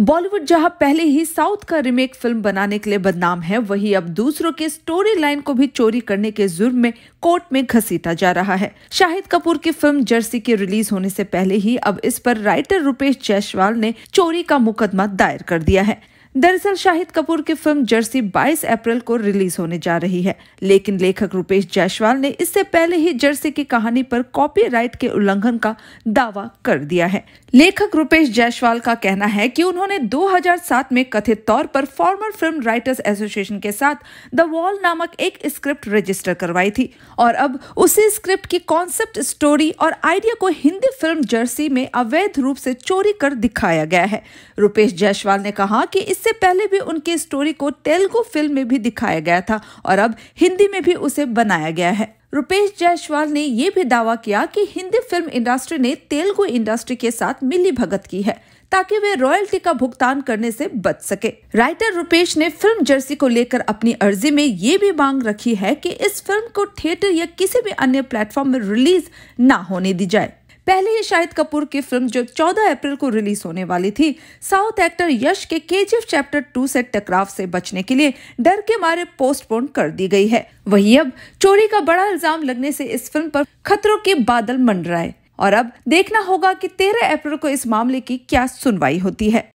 बॉलीवुड जहां पहले ही साउथ का रिमेक फिल्म बनाने के लिए बदनाम है वही अब दूसरों के स्टोरी लाइन को भी चोरी करने के जुर्म में कोर्ट में घसीटा जा रहा है शाहिद कपूर की फिल्म जर्सी के रिलीज होने से पहले ही अब इस पर राइटर रुपेश जायसवाल ने चोरी का मुकदमा दायर कर दिया है दरअसल शाहिद कपूर की फिल्म जर्सी 22 अप्रैल को रिलीज होने जा रही है लेकिन लेखक रुपेश जायसवाल ने इससे पहले ही जर्सी की कहानी पर कॉपीराइट के उल्लंघन का दावा कर दिया है लेखक रुपेश जायसवाल का कहना है कि उन्होंने 2007 में कथित तौर पर फॉर्मर फिल्म राइटर्स एसोसिएशन के साथ द वॉल नामक एक स्क्रिप्ट रजिस्टर करवाई थी और अब उसी स्क्रिप्ट की कॉन्सेप्ट स्टोरी और आइडिया को हिंदी फिल्म जर्सी में अवैध रूप से चोरी कर दिखाया गया है रुपेश जायसवाल ने कहा कि इस इससे पहले भी उनकी स्टोरी को तेलुगु फिल्म में भी दिखाया गया था और अब हिंदी में भी उसे बनाया गया है रुपेश जायसवाल ने यह भी दावा किया कि हिंदी फिल्म इंडस्ट्री ने तेलुगु इंडस्ट्री के साथ मिली भगत की है ताकि वे रॉयल्टी का भुगतान करने से बच सके राइटर रुपेश ने फिल्म जर्सी को लेकर अपनी अर्जी में ये भी मांग रखी है कि इस फिल्म को थिएटर या किसी भी अन्य प्लेटफॉर्म में रिलीज ना होने दी जाए पहले ही शाहिद कपूर की फिल्म जो 14 अप्रैल को रिलीज होने वाली थी साउथ एक्टर यश के केजीएफ चैप्टर टू से टकराव से बचने के लिए डर के मारे पोस्टपोन कर दी गई है वहीं अब चोरी का बड़ा इल्जाम लगने से इस फिल्म पर खतरों के बादल मंडराए और अब देखना होगा कि 13 अप्रैल को इस मामले की क्या सुनवाई होती है